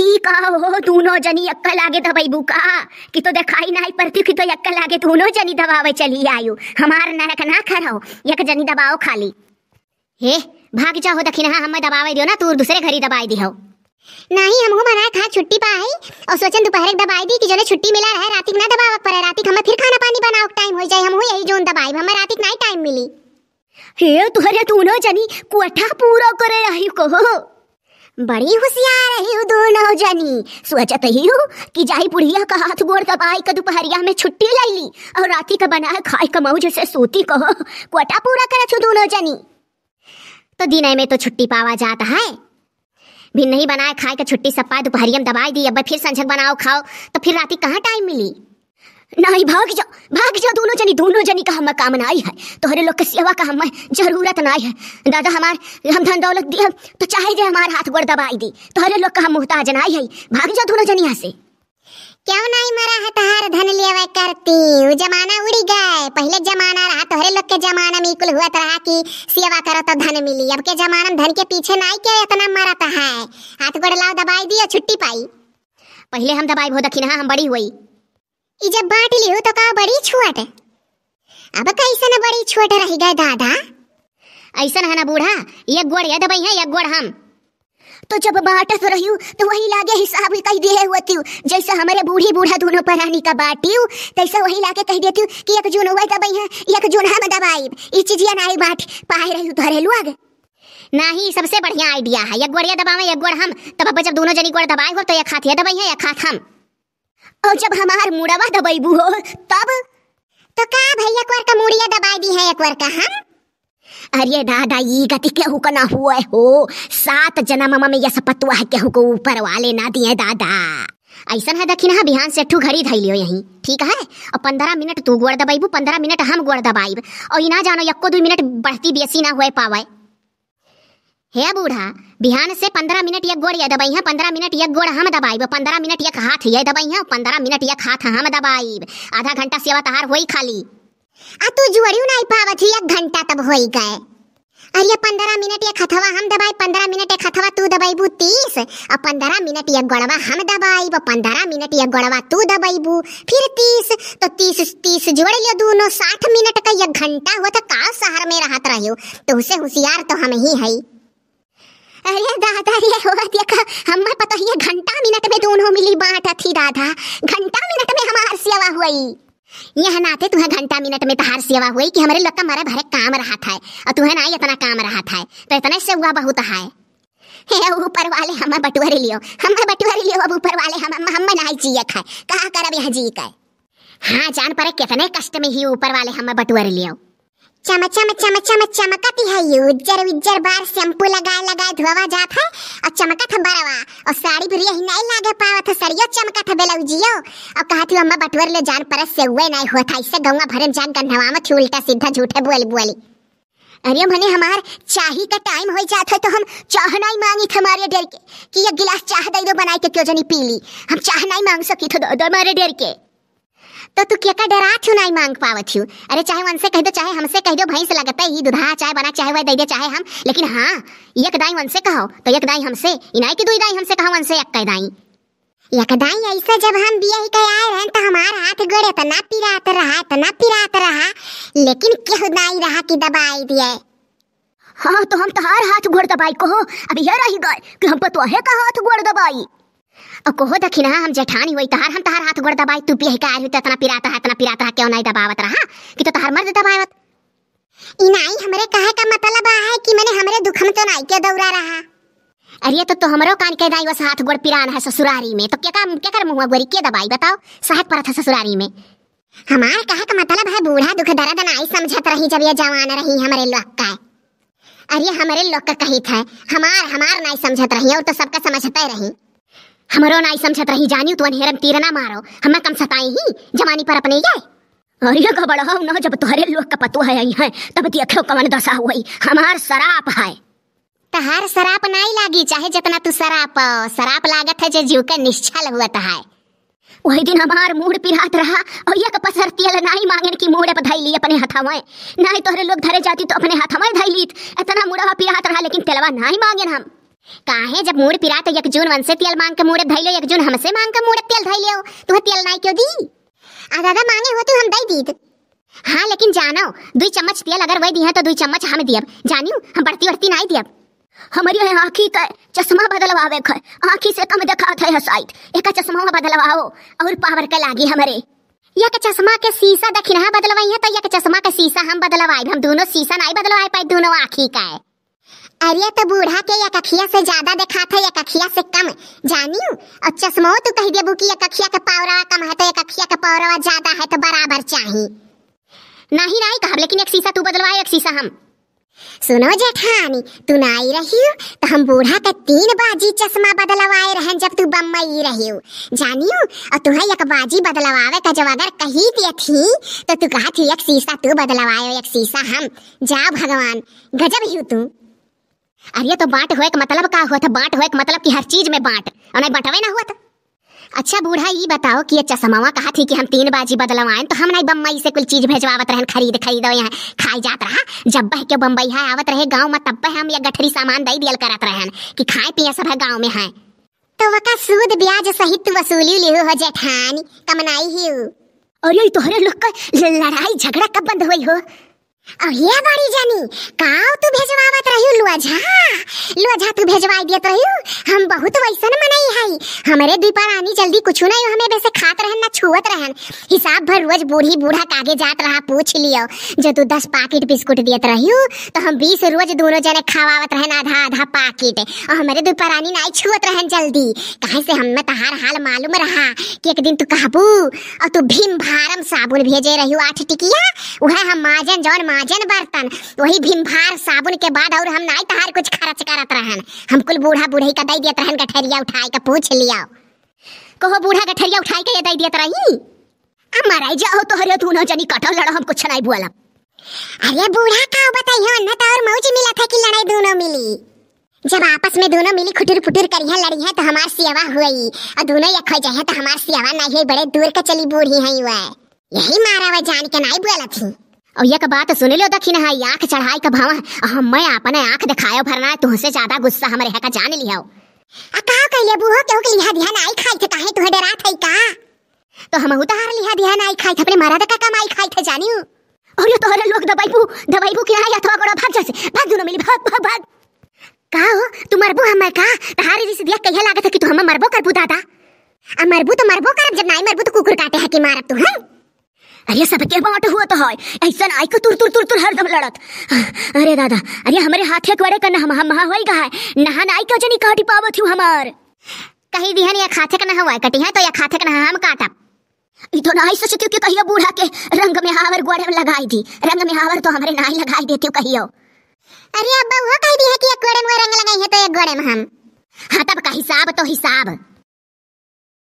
ई का हो दोनों जनी अक्कल आगे कि तो देखाई कि तो अक्कल आगे दोनों जनी दबावे चली हमार नरक ना एक जनी दबाओ खाली हे भाग जाओ हाँ, हम्म, दबावे दियो ना दूसरे घरी दबाई दी हो नहीं हम मना था छुट्टी पाई और सोचन दोपहर दबाई दी कि जने छुट्टी मिला रहे रातिक ना दबावक पर रातिक हम हम्म, फिर खाना पानी बनाओ टाइम हो जाए हम यही जोन दबाई हमें हम्म, रातिक ना टाइम मिली हे तुहरे तूनो जनी कोठा पूरा करे आई को बड़ी होशियार है दोनों जनी सोचत ही हो कि जाई बुढ़िया का हाथ गोड़ दबाई का दोपहरिया में छुट्टी ले ली और राती का बनाए खाए का मऊ जैसे सोती कहो कोटा पूरा करत हो दोनों जनी तो दिन में तो छुट्टी पावा जाता है भी नहीं बनाए खाए का छुट्टी सपा दोपहरिया में दबाई दी अब फिर संझक बनाओ खाओ तो फिर राती कहाँ टाइम मिली नहीं भाग जा भाग जा दोनों जनी दोनों जनी का हम काम आई है तोहरे लोग के सेवा का हम जरूरत नहीं है दादा हमार हम धन दौलत दी तो चाहे जे हमार हाथ गोड़ दबाई दी तोहरे लोग का हम मोहताज नहीं है भाग जा दोनों जनी यहाँ से क्यों नहीं मरा है तहार धन लेवे करती वो जमाना उड़ी गए पहले जमाना रहा तोहरे लोग के जमाना में कुल हुआ तो रहा कि सेवा करो तो धन मिली अब के जमाना में धन के पीछे नहीं के इतना मरा तो है हाथ गोड़ लाओ दबाई दियो छुट्टी पाई पहले हम दबाई भो दखिन हाँ, हम बड़ी हुई ई जब बांट लियो तो का बड़ी छुआट अब ना बड़ी छुआट रह गए दादा ऐसा है ना बूढ़ा एक गोड़ ये दबई है एक गोड़ हम तो जब बाटस रही तो वही लागे हिसाब कह दिए होती जैसे हमारे बूढ़ी बूढ़ा दोनों परानी का बाटी तैसे वही लाके कह देती हूँ कि एक जून हुआ दबाई है एक जून हम दबाई ये चीजिया नहीं बांट पाए रही धरेलू आगे ना ही सबसे बढ़िया आइडिया है एक गोड़िया दबावे एक गोड़ हम तब जब दोनों जनी गोड़ दबाए हो तो एक हाथ ये दबाई है एक हाथ हम और जब हमार मुड़वा दबाइबू हो तब तो का भैया एक का मुड़िया दबाई दी है एक का हम अरे दादा ये गति के हु ना हुआ हो सात जना मामा में यह सपतुआ है के हु को ऊपर वाले ना दिए दादा ऐसा है दखिन हाँ बिहान से ठू घड़ी धैली लियो यही ठीक है और पंद्रह मिनट तू गोड़ दबाइबू पंद्रह मिनट हम गोड़ दबाइब और इना जानो यक्को दो मिनट बढ़ती बेसी ना हुए पावे हे बूढ़ा बिहान से पंद्रह मिनट एक गोड़ दबाई है पंद्रह मिनट एक गोड़ हम दबाई पंद्रह मिनट एक हाथ ये दबाई है पंद्रह मिनट एक हाथ हम दबाई आधा घंटा सेवा तहार हो खाली आ तू जुड़ियो नहीं पावत एक घंटा तब हो गए अरे पंद्रह मिनट एक हथवा हम दबाई पंद्रह मिनट एक हथवा तू दबाइबू तीस और पंद्रह मिनट एक गड़वा हम दबाई वो पंद्रह मिनट एक गड़वा तू दबाइबू फिर तीस तो तीस तीस जोड़ लियो दोनों साठ मिनट का एक घंटा हुआ था का शहर में रहत रहो तो उसे होशियार तो हम ही है अरे दादा तो ये हो देखा हम पता तो घंटा मिनट में दोनों मिली बात थी दादा घंटा मिनट में हमार सेवा हुई यह नाते तुह घंटा मिनट में तहार सेवा हुई कि हमारे लता मारे भरे काम रहा था और तुह ना इतना काम रहा था तो इतना से हुआ बहुत है हे ऊपर वाले हम बटुअरी लियो हम बटुअरी लियो अब ऊपर वाले हम हम नहीं जिए खाए कहा करब यह जी का हाँ जान पर कितने कष्ट में ही ऊपर वाले हम बटुअरी लियो चमक चमक चमक चमक चमकती है ये उज्जर उज्जर बार शैम्पू लगाए लगाए धोवा जात है और चमकत था बरवा और साड़ी भी यही नहीं लागे पावत है सरियो चमकत है बेलौजियो और कहा थी अम्मा बटवर ले जान परस से हुए नहीं होता इससे गौवा भरम जान का गन्धवा में उल्टा सीधा झूठे बोल बोली अरे मने हमार चाही का टाइम हो जात है तो हम चाहना ही मांगी थे हमारे डर के कि ये गिलास चाह दे दो बनाई के क्यों जानी पी ली हम चाहना ही मांग सकी थो दो, दो हमारे डर के तो तू क्या का डरा छु नहीं मांग पावत छू अरे चाहे से कह दो चाहे हमसे कह दो भैंस लगता है दूधा चाय बना चाहे वह दे दे चाहे हम लेकिन हाँ एक दाई से कहो तो एक दाई हमसे इनाई की दुई दाई हमसे कहो से एक कह दाई एक दाई ऐसा जब हम बिया ही कह आए रहे तो हमारा हाथ गोरे तो ना पिरात रहा तो ना पिरात रहा लेकिन क्यों दाई रहा कि दबाई दिए हाँ तो हम तो हर हाथ गोड़ दबाई कहो हो अब यह रही गए कि हम पर तो हाथ गोड़ दबाई और कोहो ना हम जेठानी हुई तहार हम तहार हाथ गोड़ दबाई तू पिए का आयु इतना पिराता है इतना पिराता है क्यों नहीं दबावत रहा कि तो तहार मर्द दबावत इनाई हमरे कहे का मतलब आ है कि मैंने हमरे दुखम तो नहीं क्या दौरा रहा अरे तो तो हमरो कान के दाई वस हाथ गोड़ पिरान है ससुरारी में तो क्या काम क्या कर मुंह गोरी के दबाई बताओ सहक पर था ससुरारी में हमार कहे का मतलब है बूढ़ा दुख दर्द नहीं समझत रही जब ये जवान रही हमरे लोग का अरे हमारे लोग का कही था हमार हमार नहीं समझत रही और तो सबका समझते रही हमरो नाई समझत रही जानियो तुअन हेरम तीर ना मारो हमें कम सताई ही जमानी पर अपने ये और ये खबर हो ना जब तुहरे लोग का पतो है आई है तब देखो कवन दशा हुई हमार शराप है तहार शराप नाई लागी चाहे जितना तू शराप शराप लागत है जे जीव का निश्चल हुआ है वही दिन हमार मूड पिरात रहा और एक पसरती अल नाई मांगन की मूड धाई ली अपने हाथ में नाई तोहरे लोग धरे जाती तो अपने हाथ में धाई लीत इतना मूड पिरात रहा लेकिन तेलवा नाई मांगन हम काहे जब मूड पिरा तो यकजून वन से तेल मांग के मोरे धइलो यकजून हमसे मांग के मूड तेल धइलो तू तेल नाई क्यों दी आ दादा मांगे हो तू तो हम दई दीद हां लेकिन जानो दो चम्मच तेल अगर वही दी है तो दो चम्मच हम दियब जानियो हम बढ़ती बढ़ती नहीं दियब हमारी है आँखी का चश्मा बदलवावे ख आंखी से कम देखा है साइट एक चश्मा बदलवाओ और पावर का लागी हमारे के चश्मा के शीशा दखिना बदलवाई है तो या के चश्मा के शीशा हम बदलवाई हम दोनों शीशा नहीं बदलवाई पाए दोनों आंखी का है अरे तो बूढ़ा के या कखिया से ज्यादा देखा था या कखिया से कम जानियो और चश्मो तो कह बुकी कि कखिया का पावरा कम है तो या कखिया का पावरा ज्यादा है तो बराबर चाहिए नहीं नहीं कहब लेकिन एक शीशा तू बदलवाए एक शीशा हम सुनो जेठानी तू ना आई रही हो तो हम बूढ़ा का तीन बाजी चश्मा बदलवाए रहन जब तू बम्बई हो जानियो और तुहा एक बाजी बदलवावे का जब अगर कही दिए थी तो तू कहा थी एक शीशा तू बदलवाए एक शीशा हम जा भगवान गजब ही तू अरे तो बांट होए का मतलब का हुआ था बाट हुए का मतलब कि हर चीज में बांट और बटवे ना हुआ था अच्छा बूढ़ा ये बताओ कि अच्छा समावा कहा थी कि हम तीन बाजी बदलवाएं तो हम नहीं बम्बई से कुल चीज भेजवावत रहन खरीद खरीदो यहाँ खाई जात रहा जब बह के बम्बई है आवत रहे गांव में तब हम ये गठरी सामान दई दियल करत रहन कि खाए पिए सब है गांव में है तो वका सूद ब्याज सहित वसूली लिहु हो जेठानी कमनाई ही अरे तो हरे लोग का लड़ाई झगड़ा कब बंद हुई हो अहिया बड़ी जानी काव तू भेजवावत रहियो लोझा लोझा तू भेजवाई देत रहियो हम बहुत वैसन मनई है हमरे दुपरानी जल्दी कुछु नहीं हमें वैसे खात रहन ना छुवत रहन हिसाब भर रोज बूढ़ी बूढ़ा कागे जात रहा पूछ लियो जो तू 10 पैकेट बिस्कुट देत रहियो तो हम 20 रोज दोनों जने खावावत रहन आधा आधा पैकेट और हमरे दुपरानी नहीं छुवत रहन जल्दी कहे से हम में तहार हाल मालूम रहा कि एक दिन तू कहबू और तू भीम भारम साबुन भेजे रहियो आठ टिकिया उहे हम माजन जौन माजन बर्तन वही भीमभार साबुन के बाद और हम नाई तहार कुछ खर्च करत रहन हम कुल बूढ़ा बूढ़ी का दई देत रहन गठरिया उठाए का पूछ लिया कहो बूढ़ा गठरिया उठाए के दई देत रही अब मराई जाओ तो हरे तू ना जनी कटल लड़ा हम कुछ नहीं बुआला अरे बूढ़ा का बताइयो ना तो और मौज मिला था कि लड़ाई दोनों मिली जब आपस में दोनों मिली खुटुर फुटुर करी है लड़ी है तो हमार सियावा हुई और दोनों यख हो जाए तो हमार सियावा नहीं हुई बड़े दूर का चली बूढ़ी है यही मारा वह जान के नहीं बोला थी और यह बात सुन लो दखिन तो हाई आंख चढ़ाई का भाव हम मैं अपने आंख दिखायो भरना तुहसे ज्यादा गुस्सा हमरे है का जान लिया आ का ले बुहो क्यों के लिहा ध्यान आई खाई थे काहे तुहे डरा थे का तो हम उतार लिहा ध्यान आई खाई थे अपने महाराज का काम आई खाई थे जानियो और ये तोहरे लोग दवाई बू दवाई या के आया तो अगड़ा भाग जैसे भाग दुनो मिली भाग भाग भाग का हो तू मरबो हम मैं का तहारे जैसे दिया कहिया लागत है कि तू हम मरबो करबू दादा आ मरबू तो मरबो कर जब नहीं मरबू तो कुकुर काटे है कि मारब तू हैं हम्म? अरे सब के बाट हुआ तो है ऐसा आई को तुर तुर तुर तुर हरदम लड़त अरे दादा अरे हमारे हाथ एक बड़े का हम महा होई गहा नहा नाई का जनी काटी पावत थी हमार कहीं दिहन या खाथे का ना हुआ कटी है तो या खाथे का ना हम काटा ई तो नाई सोच क्यों कहियो बूढ़ा के रंग में हावर गोड़े में लगाई दी रंग में हावर तो हमारे नाई लगाई देती कहियो अरे अब्बा वो कह दी है कि एक गोड़े में रंग लगाई है तो एक गोड़े में हम हां तब का हिसाब तो हिसाब